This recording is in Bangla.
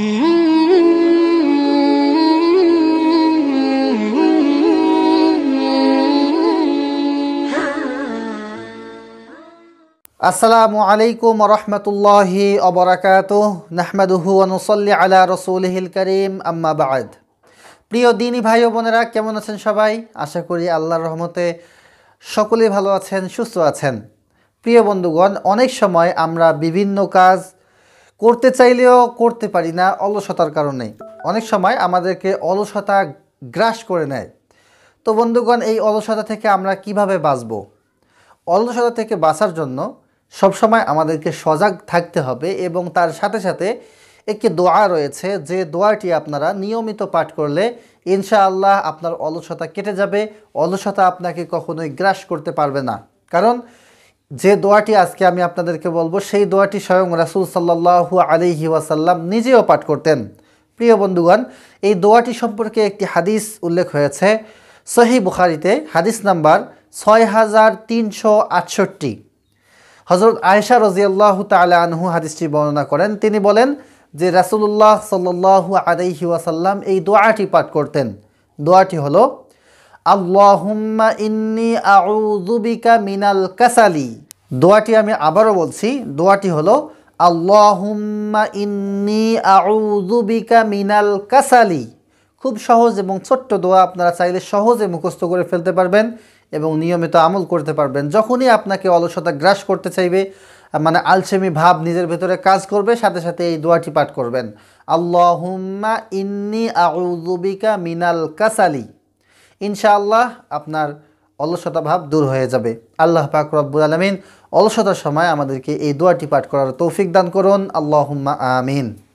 আসসালামু আলাইকুম রহমতুল্লাহি অবরাকাত নাহমাদুহু অনুসল্লি আলা রসুলহিল করিম আম্মা বাদ প্রিয় দিনী ভাই ও বোনেরা কেমন আছেন সবাই আশা করি আল্লাহর রহমতে সকলেই ভালো আছেন সুস্থ আছেন প্রিয় বন্ধুগণ অনেক সময় আমরা বিভিন্ন কাজ করতে চাইলেও করতে পারি না অলসতার কারণে অনেক সময় আমাদেরকে অলসতা গ্রাস করে নেয় তো বন্ধুগণ এই অলসতা থেকে আমরা কিভাবে বাঁচব অলসতা থেকে বাঁচার জন্য সবসময় আমাদেরকে সজাগ থাকতে হবে এবং তার সাথে সাথে একটি দোয়া রয়েছে যে দোয়াটি আপনারা নিয়মিত পাঠ করলে ইনশাআল্লাহ আপনার অলসতা কেটে যাবে অলসতা আপনাকে কখনোই গ্রাস করতে পারবে না কারণ যে দোয়াটি আজকে আমি আপনাদেরকে বলবো সেই দোয়াটি স্বয়ং রাসুল সাল্লাহ আলিহি ওয়াসাল্লাম নিজেও পাঠ করতেন প্রিয় বন্ধুগণ এই দোয়াটি সম্পর্কে একটি হাদিস উল্লেখ হয়েছে সহি বুখারিতে হাদিস নাম্বার ছয় হাজার তিনশো আটষট্টি হজরত আয়েশা রজিয়াল্লাহ তালা আনহু হাদিসটি বর্ণনা করেন তিনি বলেন যে রাসুল্লাহ সাল্লাহ আলাইহি ওয়াসাল্লাম এই দোয়াটি পাঠ করতেন দোয়াটি হলো আল্লাহুম্মা ইন্নি আউজুবিকা মিনাল কাসালি দোয়াটি আমি আবারও বলছি দোয়াটি হলো আল্লাহুম্মা ইন্নি আউজুবিকা মিনাল কাসালি খুব সহজ এবং ছোট্ট দোয়া আপনারা চাইলে সহজে মুখস্থ করে ফেলতে পারবেন এবং নিয়মিত আমল করতে পারবেন যখনই আপনাকে অলসতা গ্রাস করতে চাইবে মানে আলসেমি ভাব নিজের ভেতরে কাজ করবে সাথে সাথে এই দোয়াটি পাঠ করবেন আল্লাহুম্মা ইন্নি আউজুবিকা মিনাল কাসালি ইনশাআল্লাহ আপনার অলসতা ভাব দূর হয়ে যাবে আল্লাহ পাক রব্বুল আলমিন অলসতার সময় আমাদেরকে এই দোয়াটি পাঠ করার তৌফিক দান করুন আল্লাহ আমিন